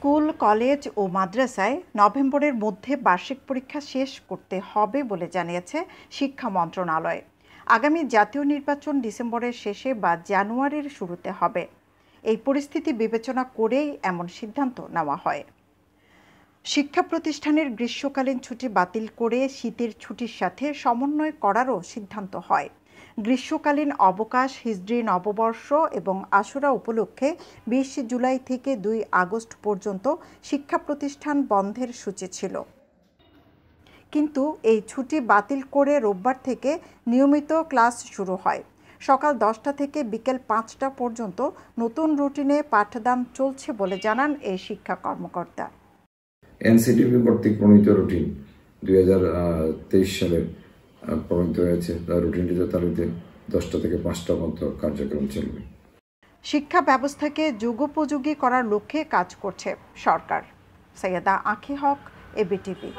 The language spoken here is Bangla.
স্কুল কলেজ ও মাদ্রাসায় নভেম্বরের মধ্যে বার্ষিক পরীক্ষা শেষ করতে হবে বলে জানিয়েছে শিক্ষা মন্ত্রণালয় আগামী জাতীয় নির্বাচন ডিসেম্বরের শেষে বা জানুয়ারির শুরুতে হবে এই পরিস্থিতি বিবেচনা করেই এমন সিদ্ধান্ত নেওয়া হয় শিক্ষা প্রতিষ্ঠানের গ্রীষ্মকালীন ছুটি বাতিল করে শীতের ছুটির সাথে সমন্বয় করারও সিদ্ধান্ত হয় গ্রীষ্মকালীন অবকাশ হিজড়ি নববর্ষ এবং আশুরা উপলক্ষে বিশ জুলাই থেকে দুই আগস্ট পর্যন্ত শিক্ষা প্রতিষ্ঠান বন্ধের সূচি ছিল কিন্তু এই ছুটি বাতিল করে রোববার থেকে নিয়মিত ক্লাস শুরু হয় সকাল দশটা থেকে বিকেল পাঁচটা পর্যন্ত নতুন রুটিনে পাঠদান চলছে বলে জানান এই শিক্ষা কর্মকর্তা এনসিটিভি কর্তৃক প্রণীত রুটিন দুই সালের প্রবৃত্ত হয়েছে তার রুটিনটিতে তালিতে দশটা থেকে পাঁচটা মতো কার্যক্রম চলবে শিক্ষা ব্যবস্থাকে যুগোপযোগী করার লক্ষ্যে কাজ করছে সরকার সৈয়দা আঁখি হক এবিটিপি